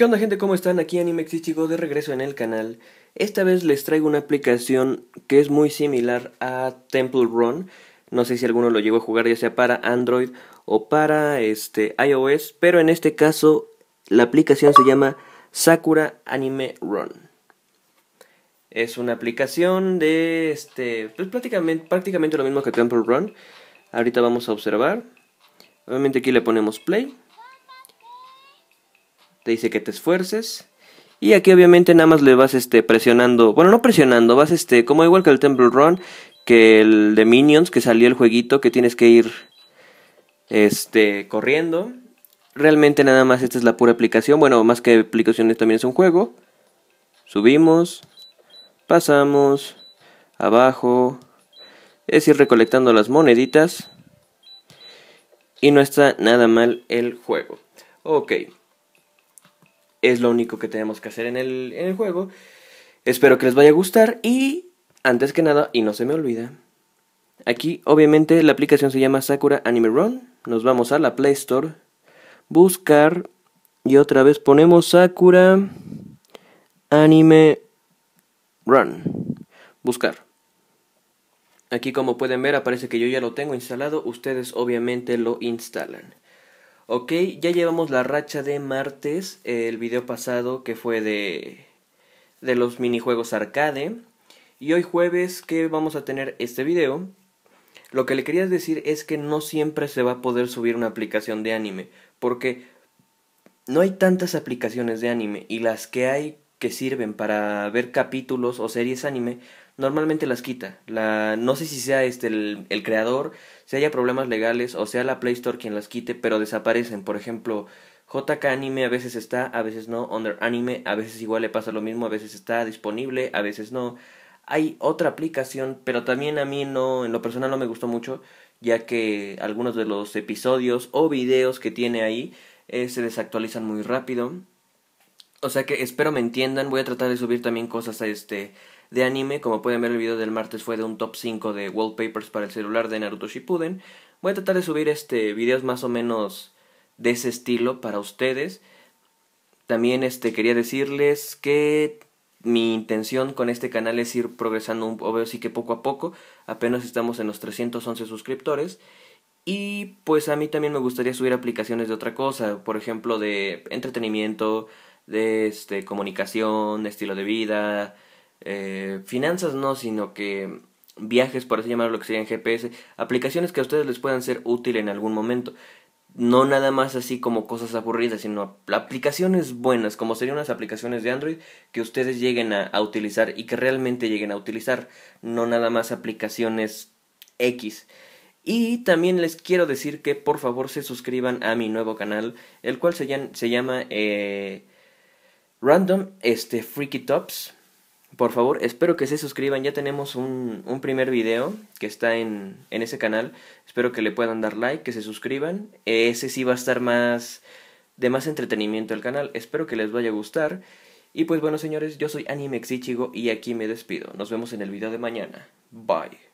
¿Qué onda gente? ¿Cómo están? Aquí Anime Chico de regreso en el canal. Esta vez les traigo una aplicación que es muy similar a Temple Run. No sé si alguno lo llegó a jugar ya sea para Android o para este, iOS, pero en este caso la aplicación se llama Sakura Anime Run. Es una aplicación de este, pues prácticamente, prácticamente lo mismo que Temple Run. Ahorita vamos a observar. Obviamente aquí le ponemos play dice que te esfuerces. Y aquí obviamente nada más le vas este, presionando, bueno, no presionando, vas este, como igual que el Temple Run, que el de Minions, que salió el jueguito, que tienes que ir este, corriendo. Realmente nada más esta es la pura aplicación, bueno, más que aplicaciones también es un juego. Subimos, pasamos, abajo, es ir recolectando las moneditas. Y no está nada mal el juego. Ok es lo único que tenemos que hacer en el, en el juego. Espero que les vaya a gustar y antes que nada, y no se me olvida, aquí obviamente la aplicación se llama Sakura Anime Run. Nos vamos a la Play Store, buscar y otra vez ponemos Sakura Anime Run. Buscar. Aquí como pueden ver aparece que yo ya lo tengo instalado, ustedes obviamente lo instalan. Ok, ya llevamos la racha de martes, el video pasado que fue de, de los minijuegos arcade. Y hoy jueves que vamos a tener este video, lo que le quería decir es que no siempre se va a poder subir una aplicación de anime, porque no hay tantas aplicaciones de anime y las que hay que sirven para ver capítulos o series anime, normalmente las quita. La, no sé si sea este el, creador, si haya problemas legales o sea la Play Store quien las quite, pero desaparecen. Por ejemplo, JK Anime a veces está, a veces no. Under Anime a veces igual le pasa lo mismo, a veces está disponible, a veces no. Hay otra aplicación, pero también a mí no, en lo personal no me gustó mucho, ya que algunos de los episodios o videos que tiene ahí eh, se desactualizan muy rápido o sea que espero me entiendan. Voy a tratar de subir también cosas a este de anime. Como pueden ver, el video del martes fue de un top 5 de wallpapers para el celular de Naruto Shippuden. Voy a tratar de subir este videos más o menos de ese estilo para ustedes. También este quería decirles que mi intención con este canal es ir progresando un poco, sí que poco a poco. Apenas estamos en los 311 suscriptores. Y pues a mí también me gustaría subir aplicaciones de otra cosa, por ejemplo de entretenimiento, de este, comunicación, estilo de vida, eh, finanzas no, sino que viajes, por así llamarlo, que serían GPS, aplicaciones que a ustedes les puedan ser útil en algún momento. No nada más así como cosas aburridas, sino aplicaciones buenas, como serían unas aplicaciones de Android que ustedes lleguen a, utilizar y que realmente lleguen a utilizar, no nada más aplicaciones X. Y también les quiero decir que por favor se suscriban a mi nuevo canal, el cual se, llama... Se llama eh, Random este, Freaky Tops. Por favor, espero que se suscriban. Ya tenemos un, primer video que está en, en, ese canal. Espero que le puedan dar like, que se suscriban. Ese sí va a estar más de más entretenimiento al canal. Espero que les vaya a gustar. Y pues bueno, señores, yo soy Animexichigo y aquí me despido. Nos vemos en el video de mañana. Bye.